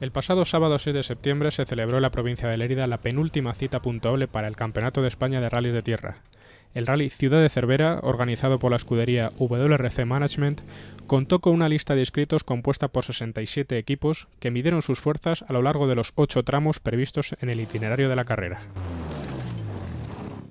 El pasado sábado 6 de septiembre se celebró en la provincia de Lérida la penúltima cita puntuable para el Campeonato de España de Rallys de Tierra. El Rally Ciudad de Cervera, organizado por la escudería WRC Management, contó con una lista de inscritos compuesta por 67 equipos que midieron sus fuerzas a lo largo de los ocho tramos previstos en el itinerario de la carrera.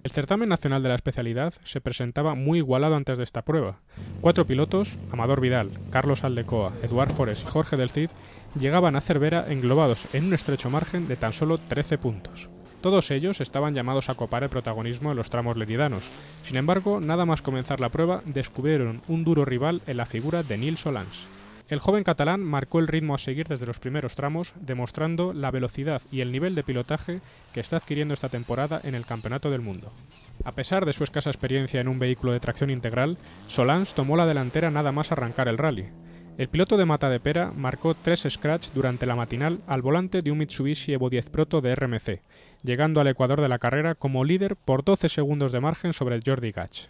El certamen nacional de la especialidad se presentaba muy igualado antes de esta prueba. Cuatro pilotos, Amador Vidal, Carlos Aldecoa, Eduard Fores y Jorge del Cid, llegaban a Cervera englobados en un estrecho margen de tan solo 13 puntos. Todos ellos estaban llamados a copar el protagonismo en los tramos leridanos. Sin embargo, nada más comenzar la prueba, descubrieron un duro rival en la figura de Nils Solans. El joven catalán marcó el ritmo a seguir desde los primeros tramos, demostrando la velocidad y el nivel de pilotaje que está adquiriendo esta temporada en el Campeonato del Mundo. A pesar de su escasa experiencia en un vehículo de tracción integral, Solans tomó la delantera nada más arrancar el rally. El piloto de Mata de Pera marcó tres scratch durante la matinal al volante de un Mitsubishi Evo 10 Proto de RMC, llegando al Ecuador de la carrera como líder por 12 segundos de margen sobre el Jordi Gach.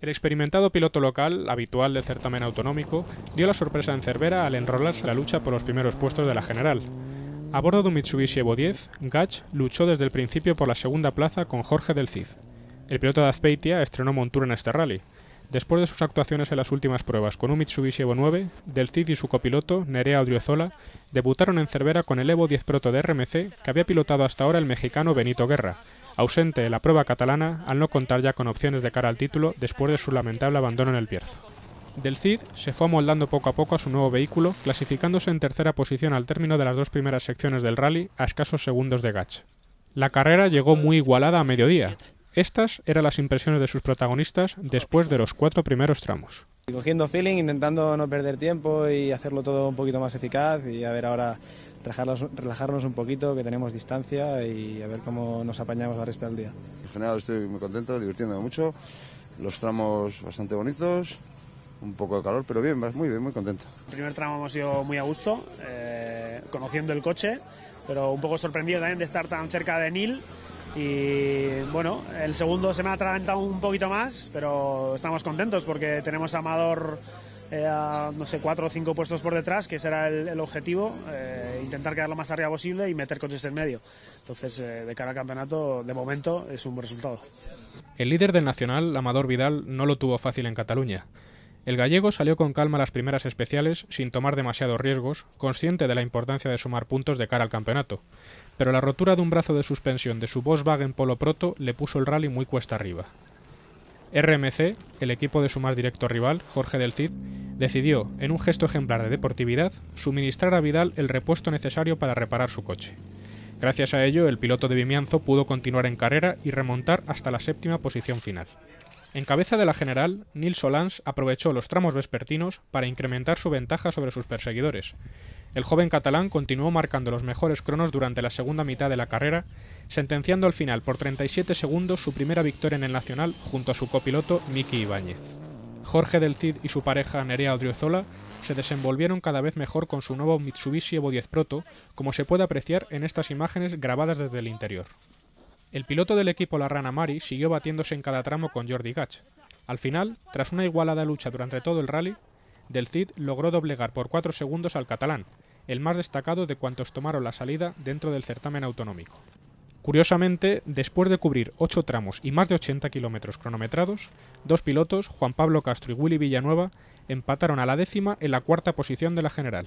El experimentado piloto local, habitual de certamen autonómico, dio la sorpresa en Cervera al enrolarse la lucha por los primeros puestos de la general. A bordo de un Mitsubishi Evo 10, Gach luchó desde el principio por la segunda plaza con Jorge del Cid. El piloto de Azpeitia estrenó montura en este rally, Después de sus actuaciones en las últimas pruebas con un Mitsubishi Evo 9, Del Cid y su copiloto, Nerea Odriozola, debutaron en Cervera con el Evo 10 Proto de RMC que había pilotado hasta ahora el mexicano Benito Guerra, ausente de la prueba catalana al no contar ya con opciones de cara al título después de su lamentable abandono en el Bierzo. Del Cid se fue amoldando poco a poco a su nuevo vehículo, clasificándose en tercera posición al término de las dos primeras secciones del rally a escasos segundos de Gach. La carrera llegó muy igualada a mediodía, estas eran las impresiones de sus protagonistas después de los cuatro primeros tramos. cogiendo feeling, intentando no perder tiempo y hacerlo todo un poquito más eficaz y a ver ahora relajarnos, un poquito, que tenemos distancia y a ver cómo nos apañamos la resta del día. En general estoy muy contento, divirtiéndome mucho, los tramos bastante bonitos, un poco de calor, pero bien, muy bien, muy contento. El primer tramo hemos ido muy a gusto, eh, conociendo el coche, pero un poco sorprendido también de estar tan cerca de Nil y bueno, el segundo se me ha atragantado un poquito más, pero estamos contentos porque tenemos a Amador eh, a, no sé, cuatro o cinco puestos por detrás, que será el, el objetivo, eh, intentar quedar lo más arriba posible y meter coches en medio. Entonces, eh, de cara al campeonato, de momento es un buen resultado. El líder del Nacional, Amador Vidal, no lo tuvo fácil en Cataluña. El gallego salió con calma a las primeras especiales sin tomar demasiados riesgos, consciente de la importancia de sumar puntos de cara al campeonato, pero la rotura de un brazo de suspensión de su Volkswagen Polo Proto le puso el rally muy cuesta arriba. RMC, el equipo de su más directo rival, Jorge del Cid, decidió, en un gesto ejemplar de deportividad, suministrar a Vidal el repuesto necesario para reparar su coche. Gracias a ello, el piloto de Vimianzo pudo continuar en carrera y remontar hasta la séptima posición final. En cabeza de la general, Nils Solans aprovechó los tramos vespertinos para incrementar su ventaja sobre sus perseguidores. El joven catalán continuó marcando los mejores cronos durante la segunda mitad de la carrera, sentenciando al final por 37 segundos su primera victoria en el Nacional junto a su copiloto Miki Ibáñez. Jorge del Cid y su pareja Nerea Odriozola se desenvolvieron cada vez mejor con su nuevo Mitsubishi Evo 10 Proto, como se puede apreciar en estas imágenes grabadas desde el interior. El piloto del equipo La Rana Mari siguió batiéndose en cada tramo con Jordi Gach. Al final, tras una igualada lucha durante todo el rally, Del Cid logró doblegar por 4 segundos al catalán, el más destacado de cuantos tomaron la salida dentro del certamen autonómico. Curiosamente, después de cubrir 8 tramos y más de 80 kilómetros cronometrados, dos pilotos, Juan Pablo Castro y Willy Villanueva, empataron a la décima en la cuarta posición de la general.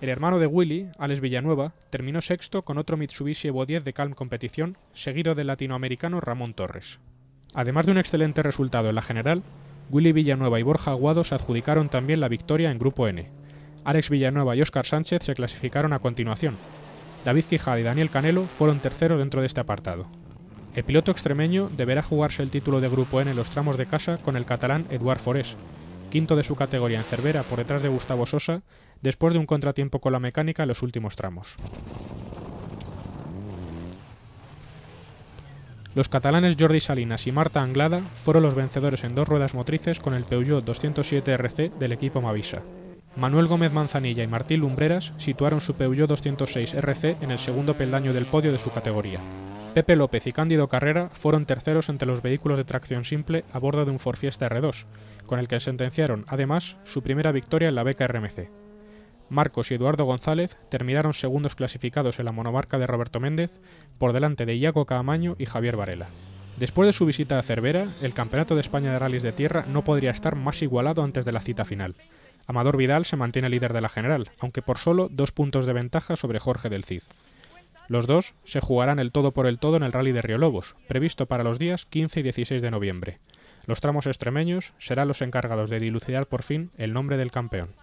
El hermano de Willy, Alex Villanueva, terminó sexto con otro Mitsubishi Evo 10 de Calm Competición, seguido del latinoamericano Ramón Torres. Además de un excelente resultado en la general, Willy Villanueva y Borja Aguado se adjudicaron también la victoria en Grupo N. Alex Villanueva y Óscar Sánchez se clasificaron a continuación. David Quijada y Daniel Canelo fueron terceros dentro de este apartado. El piloto extremeño deberá jugarse el título de Grupo N en los tramos de casa con el catalán Eduard Forés, quinto de su categoría en Cervera por detrás de Gustavo Sosa, después de un contratiempo con la mecánica en los últimos tramos. Los catalanes Jordi Salinas y Marta Anglada fueron los vencedores en dos ruedas motrices con el Peugeot 207 RC del equipo Mavisa. Manuel Gómez Manzanilla y Martín Lumbreras situaron su Peugeot 206 RC en el segundo peldaño del podio de su categoría. Pepe López y Cándido Carrera fueron terceros entre los vehículos de tracción simple a bordo de un Ford R2, con el que sentenciaron, además, su primera victoria en la beca RMC. Marcos y Eduardo González terminaron segundos clasificados en la monomarca de Roberto Méndez, por delante de Iago Caamaño y Javier Varela. Después de su visita a Cervera, el Campeonato de España de Rallys de Tierra no podría estar más igualado antes de la cita final. Amador Vidal se mantiene líder de la general, aunque por solo dos puntos de ventaja sobre Jorge del Cid. Los dos se jugarán el todo por el todo en el Rally de Lobos, previsto para los días 15 y 16 de noviembre. Los tramos extremeños serán los encargados de dilucidar por fin el nombre del campeón.